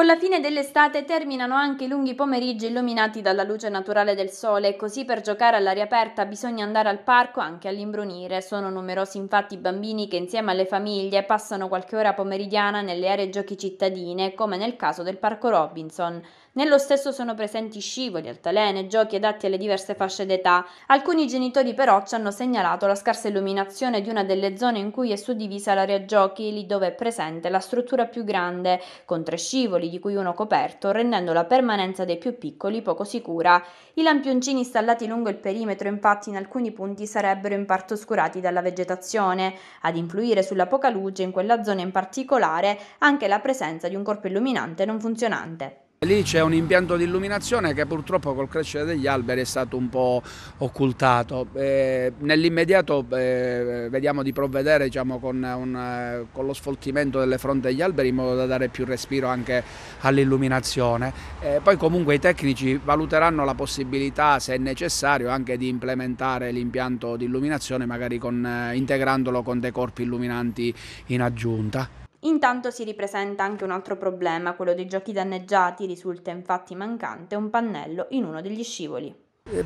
Con la fine dell'estate terminano anche i lunghi pomeriggi illuminati dalla luce naturale del sole, così per giocare all'aria aperta bisogna andare al parco anche all'imbrunire. Sono numerosi infatti i bambini che insieme alle famiglie passano qualche ora pomeridiana nelle aree giochi cittadine, come nel caso del Parco Robinson. Nello stesso sono presenti scivoli, altalene, giochi adatti alle diverse fasce d'età. Alcuni genitori però ci hanno segnalato la scarsa illuminazione di una delle zone in cui è suddivisa l'area giochi, lì dove è presente la struttura più grande, con tre scivoli, di cui uno coperto, rendendo la permanenza dei più piccoli poco sicura. I lampioncini installati lungo il perimetro infatti in alcuni punti sarebbero in parte oscurati dalla vegetazione, ad influire sulla poca luce in quella zona in particolare anche la presenza di un corpo illuminante non funzionante. Lì c'è un impianto di illuminazione che purtroppo col crescere degli alberi è stato un po' occultato. Eh, nell'immediato eh, vediamo di provvedere diciamo, con, un, eh, con, lo sfoltimento delle fronte degli alberi in modo da dare più respiro anche all'illuminazione. Eh, poi comunque i tecnici valuteranno la possibilità, se necessario, anche di implementare l'impianto di illuminazione magari con, eh, integrandolo con dei corpi illuminanti in aggiunta. Intanto si ripresenta anche un altro problema, quello dei giochi danneggiati, risulta infatti mancante un pannello in uno degli scivoli.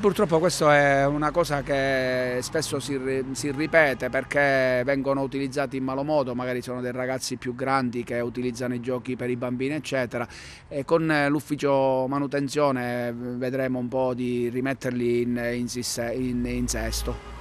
Purtroppo questa è una cosa che spesso si, si, ripete perché vengono utilizzati in malo modo, magari sono dei ragazzi più grandi che utilizzano i giochi per i bambini eccetera e con l'ufficio manutenzione vedremo un po' di rimetterli in, in, in, in sesto.